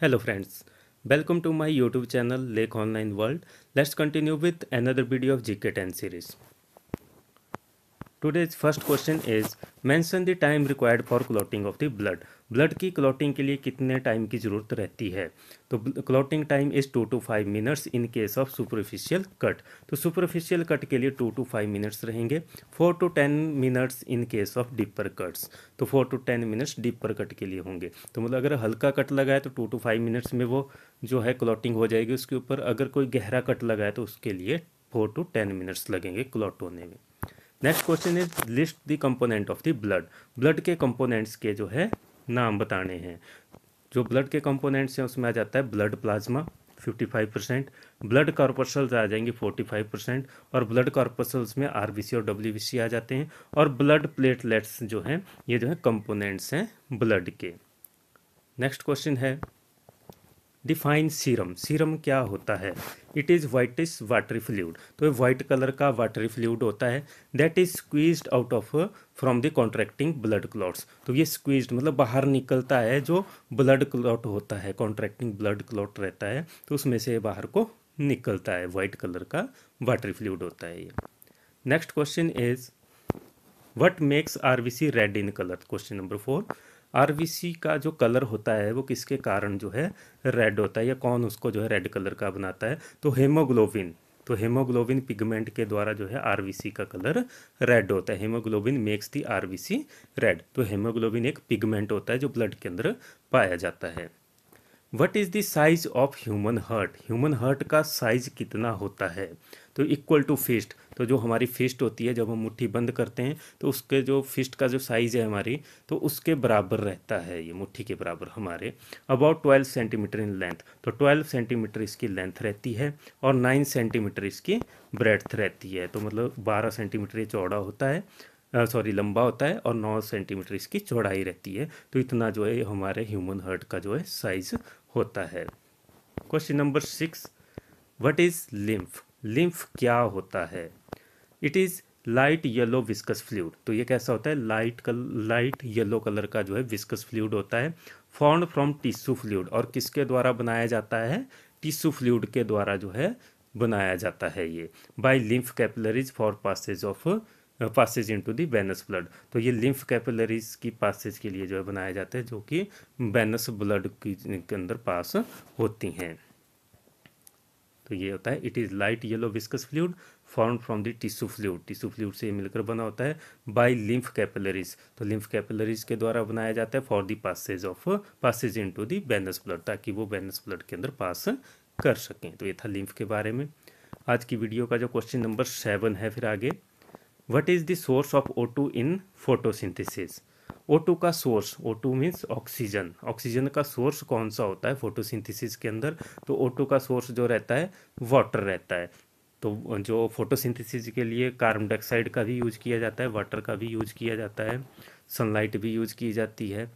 Hello friends, welcome to my YouTube channel Lake Online World. Let's continue with another video of GK10 series. Today's first question is mention the time required for clotting of the blood blood की clotting के लिए कितने time की ज़रूरत रहती है तो clotting time is two to five minutes in case of superficial cut तो सुपरफिशियल कट के लिए टू टू फाइव मिनट्स रहेंगे four to ten minutes in case of deeper cuts तो four to ten minutes deeper cut के लिए होंगे तो मतलब अगर हल्का कट लगाए तो टू टू फाइव मिनट्स में वो जो है क्लॉटिंग हो जाएगी उसके ऊपर अगर कोई गहरा कट लगाए तो उसके लिए फोर टू टेन मिनट्स लगेंगे क्लॉट होने में next question is list the component of the blood blood के कंपोनेंट्स के जो है नाम बताने हैं जो ब्लड के कंपोनेंट्स हैं उसमें आ जाता है blood plasma 55 percent blood corpuscles आ जाएंगे 45 परसेंट और ब्लड कॉर्पसल्स में आर और डब्ल्यू आ जाते हैं और ब्लड प्लेटलेट्स जो हैं ये जो है कंपोनेंट्स हैं ब्लड के नेक्स्ट क्वेश्चन है डिफाइन सीरम सीरम क्या होता है it is whitish watery fluid तो ये वाइट कलर का वाटरी फ्लूड होता है that is squeeze out of from the contracting blood clots तो ये स्क्वीज मतलब बाहर निकलता है जो ब्लड क्लॉट होता है कॉन्ट्रैक्टिंग ब्लड क्लॉट रहता है तो उसमें से बाहर को निकलता है वाइट कलर का वाटरी फ्लूड होता है ये next question is what makes R V C red in colour question number four RVC का जो कलर होता है वो किसके कारण जो है रेड होता है या कौन उसको जो है रेड कलर का बनाता है तो हेमोग्लोबिन तो हेमोग्लोबिन पिगमेंट के द्वारा जो है आरवीसी का कलर रेड होता है haemoglobin makes the RVC red तो हेमोग्लोबिन एक पिगमेंट होता है जो ब्लड के अंदर पाया जाता है what is the size of human heart human heart का साइज कितना होता है तो इक्वल टू फिस्ट तो जो हमारी फिस्ट होती है जब हम मुट्ठी बंद करते हैं तो उसके जो फिस्ट का जो साइज़ है हमारी तो उसके बराबर रहता है ये मुट्ठी के बराबर हमारे about twelve centimetre in length तो ट्वेल्व सेंटीमीटर इसकी लेंथ रहती है और नाइन सेंटीमीटर इसकी ब्रेथ रहती है तो मतलब बारह सेंटीमीटर ये चौड़ा होता है सॉरी लंबा होता है और नौ सेंटीमीटर इसकी चौड़ाई रहती है तो इतना जो है हमारे ह्यूमन हर्ट का जो है साइज होता है question number six what is lymph lymph क्या होता है it is light yellow viscous fluid तो ये कैसा होता है लाइट कल लाइट येलो कलर का जो है विस्कस फ्लूड होता है फॉर्न फ्रॉम टिश्यू फ्लूड और किसके द्वारा बनाया जाता है टिश्यू फ्लूड के द्वारा जो है बनाया जाता है ये by lymph capillaries for passage of passage into the venous blood तो ये लिम्फ कैपिलरीज की पासेज के लिए जो है बनाया जाता है जो कि बैनस ब्लड के अंदर पास होती हैं तो ये होता है it is light yellow viscous fluid form from the tissue fluid tissue fluid से मिलकर बना होता है बाय लिम्फ कैपिलरीज तो लिम्फ कैपिलरीज के द्वारा बनाया जाता है for the passage of passage into the venous blood ताकि वो बैनस ब्लड के अंदर पास कर सकें तो ये था लिम्फ के बारे में आज की वीडियो का जो क्वेश्चन नंबर सेवन है फिर आगे what is the source of O two in photosynthesis O two का source O two means oxygen oxygen का सोर्स कौन सा होता है फोटोसिंथेसिस के अंदर तो ओ टू का सोर्स जो रहता है वाटर रहता है तो जो फोटोसिंथेसिस के लिए कार्बन डाइऑक्साइड का भी यूज किया जाता है वाटर का भी यूज किया जाता है सनलाइट भी यूज की जाती है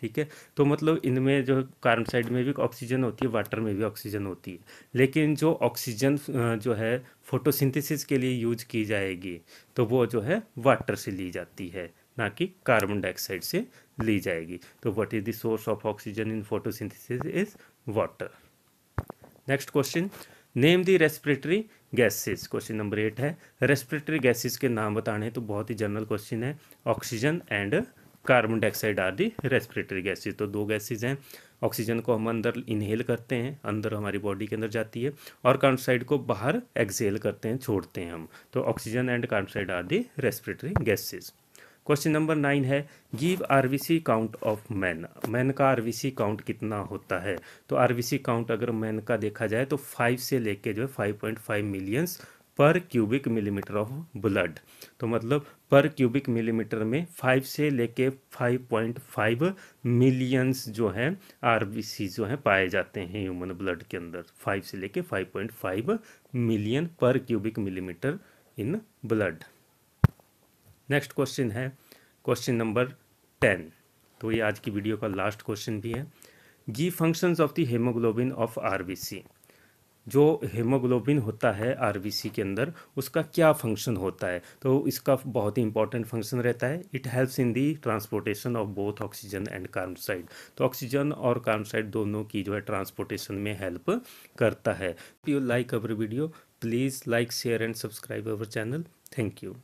ठीक है तो मतलब इनमें जो कार्बन डाइऑक्साइड में भी ऑक्सीजन होती है वाटर में भी ऑक्सीजन होती है लेकिन जो ऑक्सीजन जो है फोटोसिंथेसिस के लिए यूज की जाएगी तो वो जो है वाटर से ली जाती है ना कि कार्बन डाइऑक्साइड से ली जाएगी तो what is the source of oxygen in photosynthesis is water next question name the respiratory gases question number eight है रेस्पिरेटरी गैसेस के नाम बताने तो बहुत ही जनरल क्वेश्चन है oxygen and carbon dioxide are the respiratory gases तो दो गैसेज हैं ऑक्सीजन को हम अंदर इनहेल करते हैं अंदर हमारी बॉडी के अंदर जाती है और कार्बनसाइड को बाहर एक्सेल करते हैं छोड़ते हैं हम तो oxygen and carbon dioxide are the respiratory gases question number nine है give C count of man man का सी काउंट कितना होता है तो सी काउंट अगर मैन का देखा जाए तो फाइव से लेके जो है five point five millions per cubic millimetre of blood तो मतलब पर क्यूबिक मिलीमीटर में फाइव से लेके फाइव पॉइंट फाइव मिलियंस जो हैं आर जो हैं पाए जाते हैं ह्यूमन ब्लड के अंदर फाइव से लेके five point five million per cubic millimetre in blood next question है क्वेश्चन नंबर टेन तो ये आज की वीडियो का लास्ट क्वेश्चन भी है give functions of the haemoglobin of RBC जो हीमोग्लोबिन होता है आर के अंदर उसका क्या फंक्शन होता है तो इसका बहुत ही इंपॉर्टेंट फंक्शन रहता है it helps in the transportation of both oxygen and carbon dioxide तो ऑक्सीजन और कार्बनसाइड दोनों की जो है ट्रांसपोर्टेशन में हेल्प करता है you like our video please like share and subscribe our channel thank you